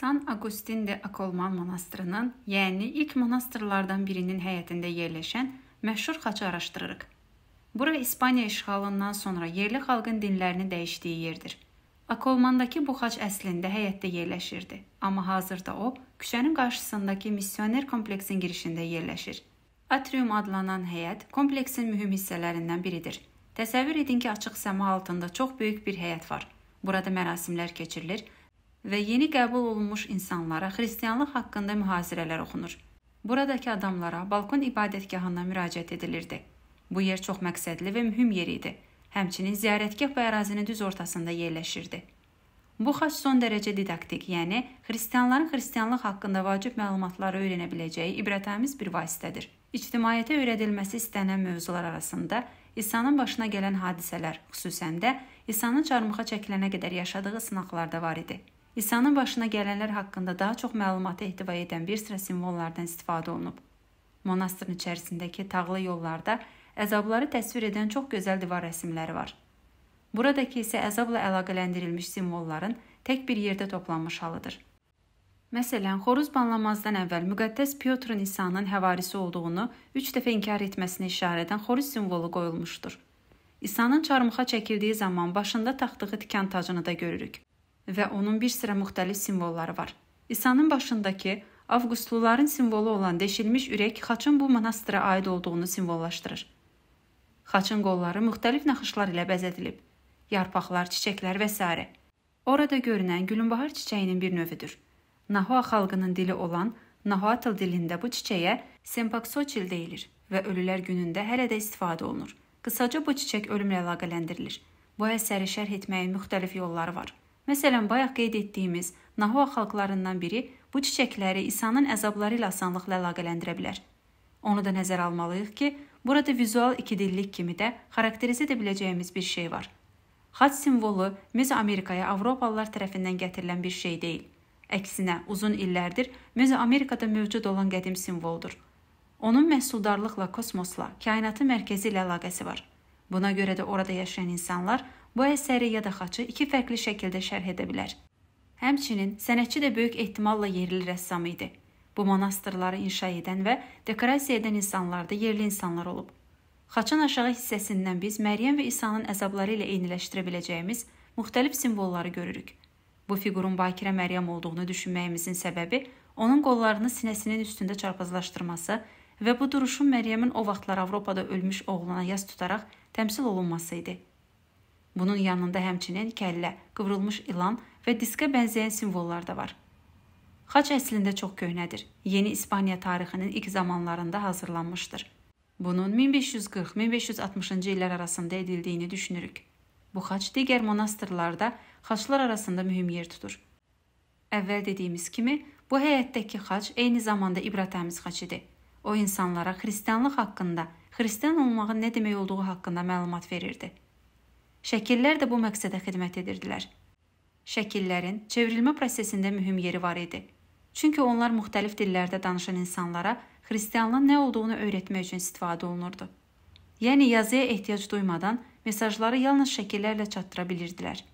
San Agustin de Akolman monastırının, yəni ilk monastırlardan birinin həyətində yerləşən məşhur xaçı araşdırırıq. Bura İspaniya işğalından sonra yerli xalqın dinlərini dəyişdiyi yerdir. Akolmandakı bu xaç əslində həyətdə yerləşirdi, amma hazırda o küçənin qarşısındakı missioner kompleksin girişində yerləşir. Atrium adlanan həyət kompleksin mühüm hissələrindən biridir. Təsəvvür edin ki, açıq səma altında çox böyük bir həyət var. Burada mərasimlər keçirilir və yeni qəbul olunmuş insanlara xristianlıq haqqında mühasirələr oxunur. Buradakı adamlara balkon ibadətgahına müraciət edilirdi. Bu yer çox məqsədli və mühüm yer idi. Həmçinin ziyarətgah bu ərazinin düz ortasında yerləşirdi. Bu xaç son dərəcə didaktik, yəni xristianların xristianlıq haqqında vacib məlumatları öyrənə biləcəyi ibrətamiz bir vasitədir. İctimaiyyətə öyrədilməsi istənilən mövzular arasında İsa'nın başına gələn hadisələr, xüsusən də İsa'nın çarmıxa çəkilənə qədər yaşadığı sınaqlarda var idi. İnsanın başına gələnlər haqqında daha çox məlumatı ehtiva edən bir sıra simvollardan istifadə olunub. Monastırın içərisindəki tağlı yollarda əzabları təsvir edən çox gözəl divar rəsmləri var. Buradakı isə əzabla əlaqələndirilmiş simvolların tək bir yerdə toplanmış halıdır. Məsələn, xoruz banlamazdan əvvəl müqəddəs Piotrun İsa'nın həvarisi olduğunu 3 dəfə inkar etməsinə işarə edən xoruz simvolu qoyulmuşdur. İsa'nın çarmıxa çəkildiyi zaman başında taxtığı tikan tacını da görürük və onun bir sıra müxtəlif simvolları var. İsanın başındakı Avqustluların simvolu olan deşilmiş ürək xaçın bu monastıra aid olduğunu simvollaşdırır. Xaçın qolları müxtəlif naxışlar ilə bəzədilib. Yarpaqlar, çiçəklər və s. Orada görünən gülünbahar çiçəyinin bir növüdür. Nahua xalqının dili olan Nahuatl dilində bu çiçəyə Sempaksoçil deyilir və ölülər günündə hələ də istifadə olunur. Qısaca bu çiçək ölümlə əlaqələndirilir. Bu əsəri şərh etməyin müxtəlif yolları var. Məsələn, bayaq qeyd etdiyimiz Nahua xalqlarından biri bu çiçəkləri İsa'nın əzabları ilə asanlıqla əlaqələndirə bilər. Onu da nəzərə almalıyıq ki, burada vizual ikidillik kimi də xarakterizə edə biləcəyimiz bir şey var. Xaç simvolu Mezoamerikaya Avropalılar tərəfindən gətirilən bir şey deyil. Əksinə, uzun illərdir Mezoamerikada mövcud olan qədim simvoldur. Onun məhsuldarlıqla, kosmosla, kainatın mərkəzi ilə əlaqəsi var. Buna görə də orada yaşayan insanlar Bu əsəri yadaxaçı iki fərqli şəkildə şərh edə bilər. Həmçinin sənətçi də böyük ehtimalla yerli rəssam idi. Bu monastırları inşa edən və dekorasiya edən insanlar da yerli insanlar olub. Xaçın aşağı hissəsindən biz Məryəm və İsa'nın əzabları ilə eyniləşdirə biləcəyimiz müxtəlif simvolları görürük. Bu fiqurun Bakirə Məryəm olduğunu düşünməyimizin səbəbi onun qollarını sinəsinin üstündə çarpazlaşdırması və bu duruşun Məryəmin o vaxtlar Avropada ölmüş oğluna yas tutaraq təmsil olunması idi. Bunun yanında həmçinin kəllə, qıvrılmış ilan və diskə bənzəyən simvollar da var. Xaç əslində çox köhnədir. Yeni İspaniya tarixinin ilk zamanlarında hazırlanmışdır. Bunun 1540-1560-cı illər arasında edildiyini düşünürük. Bu xaç digər monastırlarda xaçlar arasında mühüm yer tutur. Əvvəl dediyimiz kimi, bu həyətdəki xaç eyni zamanda ibrətamiz xaç idi. O insanlara xristianlıq haqqında, xristian olmağın nə demək olduğu haqqında məlumat verirdi. Şəkillər də bu məqsədə xidmət edirdilər. Şəkillərin çevrilmə prosesində mühüm yeri var idi. Çünki onlar müxtəlif dillərdə danışan insanlara xristianlığın nə olduğunu öyrətmək üçün istifadə olunurdu. Yəni yazıya ehtiyac duymadan mesajları yalnız şəkillərlə çatdıra bilirdilər.